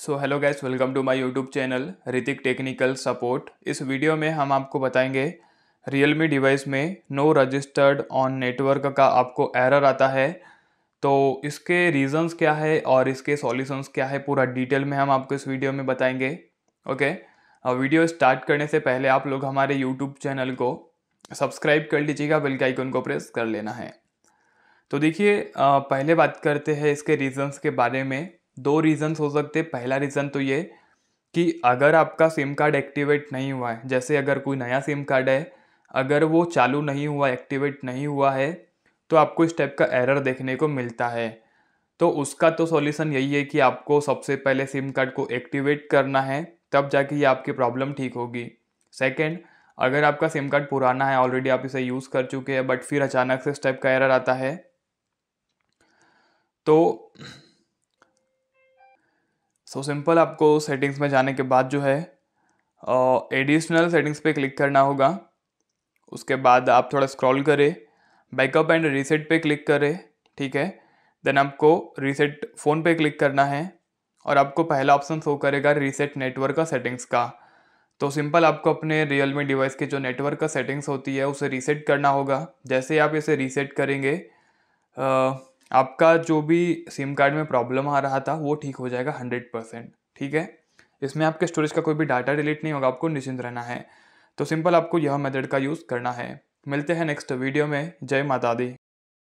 so hello guys welcome to my YouTube channel Ritik technical support इस video में हम आपको बताएंगे रियलमी डिवाइस में नो रजिस्टर्ड ऑन नेटवर्क का आपको एरर आता है तो इसके रीजंस क्या है और इसके सॉल्यूशंस क्या है पूरा डिटेल में हम आपको इस वीडियो में बताएंगे ओके वीडियो स्टार्ट करने से पहले आप लोग हमारे यूट्यूब चैनल को सब्सक्राइब कर लीजिएगा बिल के आइकन को प्रेस कर लेना है तो देखिए पहले बात करते हैं इसके रीजंस के बारे में दो रीज़न्स हो सकते पहला रीज़न तो ये कि अगर आपका सिम कार्ड एक्टिवेट नहीं हुआ है जैसे अगर कोई नया सिम कार्ड है अगर वो चालू नहीं हुआ एक्टिवेट नहीं हुआ है तो आपको इस टाइप का एरर देखने को मिलता है तो उसका तो सॉल्यूशन यही है कि आपको सबसे पहले सिम कार्ड को एक्टिवेट करना है तब जाके ये आपकी प्रॉब्लम ठीक होगी सेकेंड अगर आपका सिम कार्ड पुराना है ऑलरेडी आप इसे यूज़ कर चुके हैं बट फिर अचानक से इस टाइप का एरर आता है तो सो so, सिंपल आपको सेटिंग्स में जाने के बाद जो है एडिशनल सेटिंग्स पे क्लिक करना होगा उसके बाद आप थोड़ा स्क्रॉल करें बैकअप एंड रीसेट पे क्लिक करें ठीक है देन आपको रीसेट फ़ोन पे क्लिक करना है और आपको पहला ऑप्शन शो करेगा रीसेट नेटवर्क का सेटिंग्स का तो सिंपल आपको अपने रियलमी डिवाइस के जो नेटवर्क का सेटिंग्स होती है उसे रीसेट करना होगा जैसे आप इसे रीसेट करेंगे आ, आपका जो भी सिम कार्ड में प्रॉब्लम आ रहा था वो ठीक हो जाएगा हंड्रेड परसेंट ठीक है इसमें आपके स्टोरेज का कोई भी डाटा डिलीट नहीं होगा आपको निश्चिंत रहना है तो सिंपल आपको यह मेथड का यूज़ करना है मिलते हैं नेक्स्ट वीडियो में जय माता दी